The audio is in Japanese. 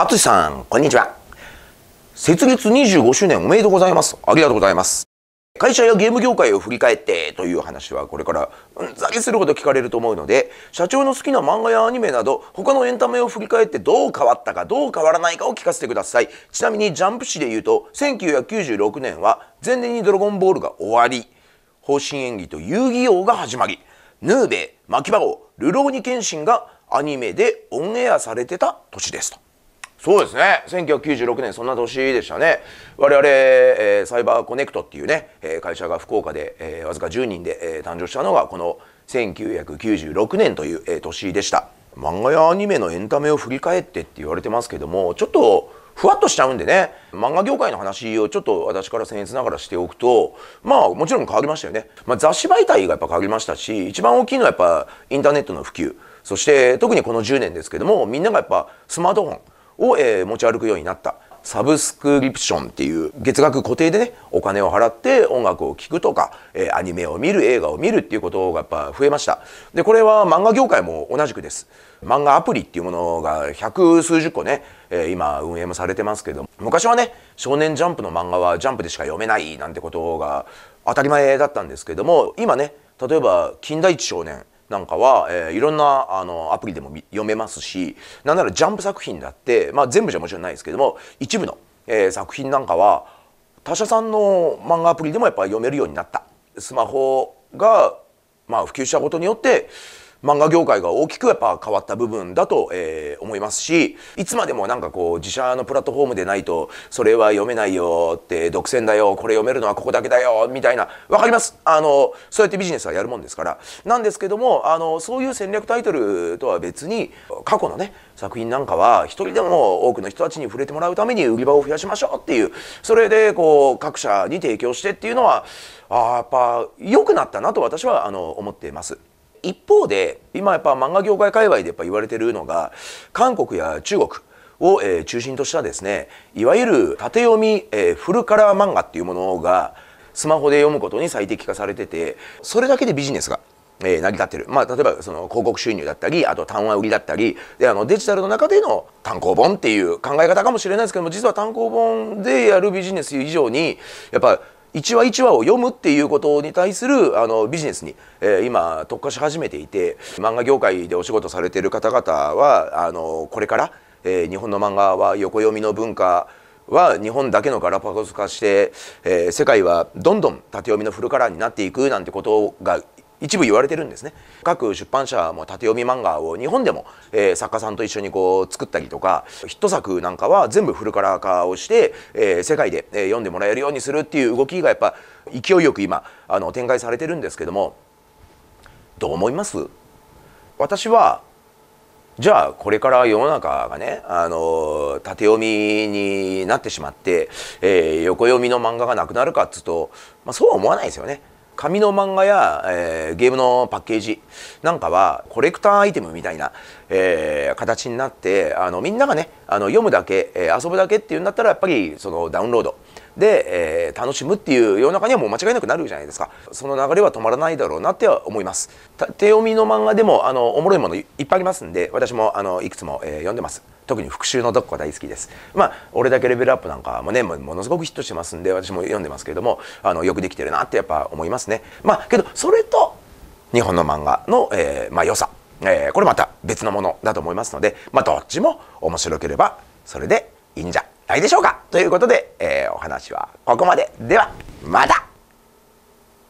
あつしさん、こんにちは。設立25周年おめでとうございます。ありがとうございます。会社やゲーム業界を振り返ってという話はこれからうんざりするほど聞かれると思うので社長の好きな漫画やアニメなど他のエンタメを振り返ってどう変わったかどう変わらないかを聞かせてくださいちなみにジャンプ誌で言うと1996年は前年に「ドラゴンボール」が終わり方針演技と遊戯王が始まりヌーベイルローニケンシン」がアニメでオンエアされてた年ですと。そうですね1996年そんな年でしたね我々、えー、サイバーコネクトっていうね、えー、会社が福岡で、えー、わずか10人で、えー、誕生したのがこの1996年という、えー、年でした漫画やアニメのエンタメを振り返ってって言われてますけどもちょっとふわっとしちゃうんでね漫画業界の話をちょっと私から僭越ながらしておくとまあもちろん変わりましたよね、まあ、雑誌媒体がやっぱ変わりましたし一番大きいのはやっぱインターネットの普及そして特にこの10年ですけどもみんながやっぱスマートフォンを、えー、持ち歩くようになった。サブスクリプションっていう月額固定でねお金を払って音楽を聴くとか、えー、アニメを見る映画を見るっていうことがやっぱ増えましたでこれは漫画業界も同じくです漫画アプリっていうものが百数十個ね、えー、今運営もされてますけど昔はね「少年ジャンプ」の漫画はジャンプでしか読めないなんてことが当たり前だったんですけども今ね例えば「金田一少年」なんかは、えー、いろんなあのアプリでも読めますしなんならジャンプ作品だって、まあ、全部じゃもちろんないですけども一部の、えー、作品なんかは他社さんの漫画アプリでもやっぱ読めるようになった。スマホが、まあ、普及したことによって漫画業界が大きくやっぱ変わった部分だと、えー、思いますし、いつまでもなんかこう、自社のプラットフォームでないと、それは読めないよって、独占だよ、これ読めるのはここだけだよ、みたいな、わかります。あの、そうやってビジネスはやるもんですから。なんですけども、あの、そういう戦略タイトルとは別に、過去のね、作品なんかは、一人でも多くの人たちに触れてもらうために売り場を増やしましょうっていう、それでこう、各社に提供してっていうのは、ああ、やっぱ良くなったなと私はあの思っています。一方で今やっぱ漫画業界界隈でやっぱ言われてるのが韓国や中国を、え中心としたですねいわゆる縦読み、えフルカラー漫画っていうものがスマホで読むことに最適化されててそれだけでビジネスが。えー、成り立ってる、まあ、例えばその広告収入だったりあと単話売りだったりであのデジタルの中での単行本っていう考え方かもしれないですけども実は単行本でやるビジネス以上にやっぱ一話一話を読むっていうことに対するあのビジネスに、えー、今特化し始めていて漫画業界でお仕事されている方々はあのこれから、えー、日本の漫画は横読みの文化は日本だけのガラパゴス化して、えー、世界はどんどん縦読みのフルカラーになっていくなんてことが一部言われてるんですね各出版社も縦読み漫画を日本でも、えー、作家さんと一緒にこう作ったりとかヒット作なんかは全部フルカラー化をして、えー、世界で、えー、読んでもらえるようにするっていう動きがやっぱ勢いよく今あの展開されてるんですけどもどう思います私はじゃあこれから世の中がね、あの縦読みになってしまって、え横読みの漫画がなくなるかっつうと、まあ、そうは思わないですよね。紙の漫画や、えー、ゲームのパッケージなんかはコレクターアイテムみたいな、えー、形になってあのみんながねあの読むだけ、えー、遊ぶだけっていうんだったらやっぱりそのダウンロードで、えー、楽しむっていう世の中にはもう間違いなくなるじゃないですかその流れは止まらないだろうなっては思います手読みの漫画でもあのおもろいものいっぱいありますんで私もあのいくつも、えー、読んでます特に復習のどこ大好きです。まあ、俺だけレベルアップなんかもね、ものすごくヒットしてますんで、私も読んでますけれども、あの、よくできてるなってやっぱ思いますね。まあ、けど、それと、日本の漫画の、えー、まあ、良さ、えー、これまた別のものだと思いますので、まあ、どっちも面白ければ、それでいいんじゃないでしょうかということで、えー、お話はここまでではまた